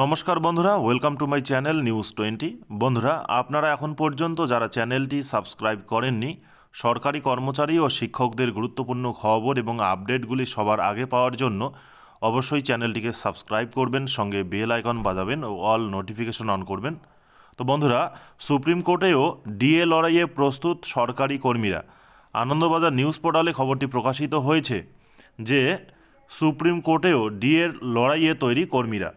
নমস্কার বন্ধুরা welcome to my channel news twenty বন্ধুরা আপনারা এখন পর্যন্ত যারা চ্যানেলটি সাবস্ক্রাইব করেননি সরকারি কর্মচারী ও শিক্ষকদের গুরুত্বপূর্ণ খবর এবং আপডেটগুলি সবার আগে পাওয়ার জন্য অবশ্যই চ্যানেলটিকে সাবস্ক্রাইব করবেন সঙ্গে বেল আইকন বাজাবেন ও অল নোটিফিকেশন অন করবেন তো বন্ধুরা সুপ্রিম কোর্টেও ডিএ লড়াইয়ে প্রস্তুত সরকারি কর্মীরা আনন্দবাজার নিউজ পোর্টালে খবরটি প্রকাশিত হয়েছে যে সুপ্রিম কোর্টেও ডিএর লড়াইয়ে তৈরি কর্মীরা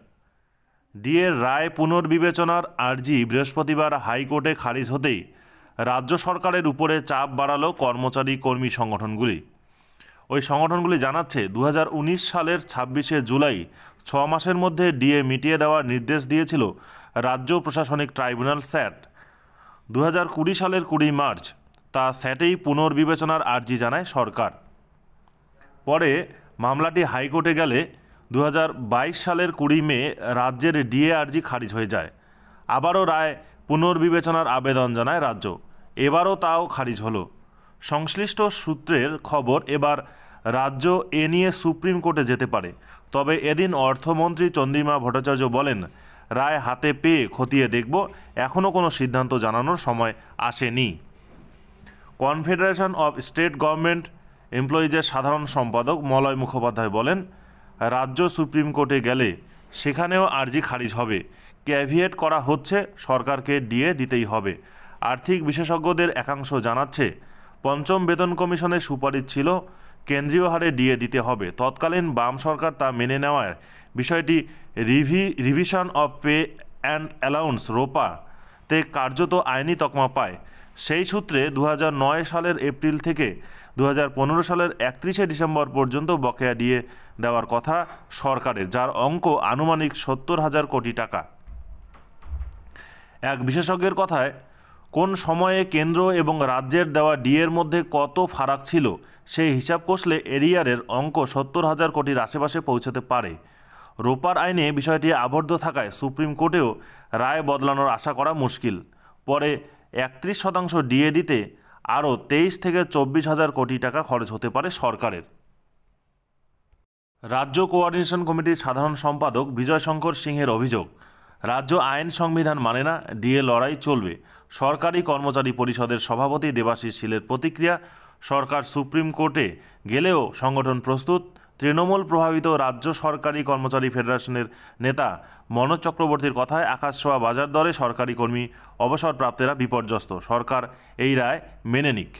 ডিএ রায় পুনর্বিবেচনার আর্জি বৃহস্পতিবার হাইকোর্টে খারিজ হতেই রাজ্য সরকারের উপরে চাপ বাড়ালো কর্মচারী কর্মী সংগঠনগুলি ওই সংগঠনগুলি জানাচ্ছে দু সালের ছাব্বিশে জুলাই ছ মাসের মধ্যে ডিএ মিটিয়ে দেওয়ার নির্দেশ দিয়েছিল রাজ্য প্রশাসনিক ট্রাইব্যুনাল স্যাট দু সালের কুড়ি মার্চ তা স্যাটেই পুনর্বিবেচনার আর্জি জানায় সরকার পরে মামলাটি হাইকোর্টে গেলে দু সালের কুড়ি মে রাজ্যের ডিএ আর্জি খারিজ হয়ে যায় আবারও রায় পুনর্বিবেচনার আবেদন জানায় রাজ্য এবারও তাও খারিজ হলো সংশ্লিষ্ট সূত্রের খবর এবার রাজ্য এ নিয়ে সুপ্রিম কোর্টে যেতে পারে তবে এদিন অর্থমন্ত্রী চন্দ্রিমা ভট্টাচার্য বলেন রায় হাতে পেয়ে খতিয়ে দেখব এখনও কোনো সিদ্ধান্ত জানানোর সময় আসেনি কনফেডারেশন অব স্টেট গভর্নমেন্ট এমপ্লয়িজের সাধারণ সম্পাদক মলয় মুখোপাধ্যায় বলেন রাজ্য সুপ্রিম কোর্টে গেলে সেখানেও আর্জি খারিজ হবে ক্যাভিয়েট করা হচ্ছে সরকারকে দিয়ে দিতেই হবে আর্থিক বিশেষজ্ঞদের একাংশ জানাচ্ছে পঞ্চম বেতন কমিশনের সুপারিশ ছিল কেন্দ্রীয় হারে ডিএ দিতে হবে তৎকালীন বাম সরকার তা মেনে নেওয়ার বিষয়টি রিভি revision of pay and allowance ROPA তে কার্যত আইনি তকমা পায় সেই সূত্রে দু সালের এপ্রিল থেকে দু সালের একত্রিশে ডিসেম্বর পর্যন্ত বকেয়া দিয়ে দেওয়ার কথা সরকারের যার অঙ্ক আনুমানিক সত্তর হাজার কোটি টাকা এক বিশেষজ্ঞের কথায় কোন সময়ে কেন্দ্র এবং রাজ্যের দেওয়া ডিএর মধ্যে কত ফারাক ছিল সেই হিসাব কষলে এরিয়ারের অঙ্ক সত্তর হাজার কোটির আশেপাশে পৌঁছাতে পারে রোপার আইনে বিষয়টি আবদ্ধ থাকায় সুপ্রিম কোর্টেও রায় বদলানোর আশা করা মুশকিল পরে একত্রিশ শতাংশ ডিএ দিতে আরও তেইশ থেকে চব্বিশ হাজার কোটি টাকা খরচ হতে পারে সরকারের রাজ্য কোঅর্ডিনেশন কমিটির সাধারণ সম্পাদক বিজয় শঙ্কর সিংহের অভিযোগ রাজ্য আইন সংবিধান মানে না ডিএ লড়াই চলবে সরকারি কর্মচারী পরিষদের সভাপতি দেবাশিস শীলের প্রতিক্রিয়া সরকার সুপ্রিম কোর্টে গেলেও সংগঠন প্রস্তুত তৃণমূল প্রভাবিত রাজ্য সরকারি কর্মচারী ফেডারেশনের নেতা মনোজ চক্রবর্তীর কথায় আকাশছোঁয়া বাজার দরে সরকারি কর্মী অবসরপ্রাপ্তেরা বিপর্যস্ত সরকার এই রায় মেনে নিক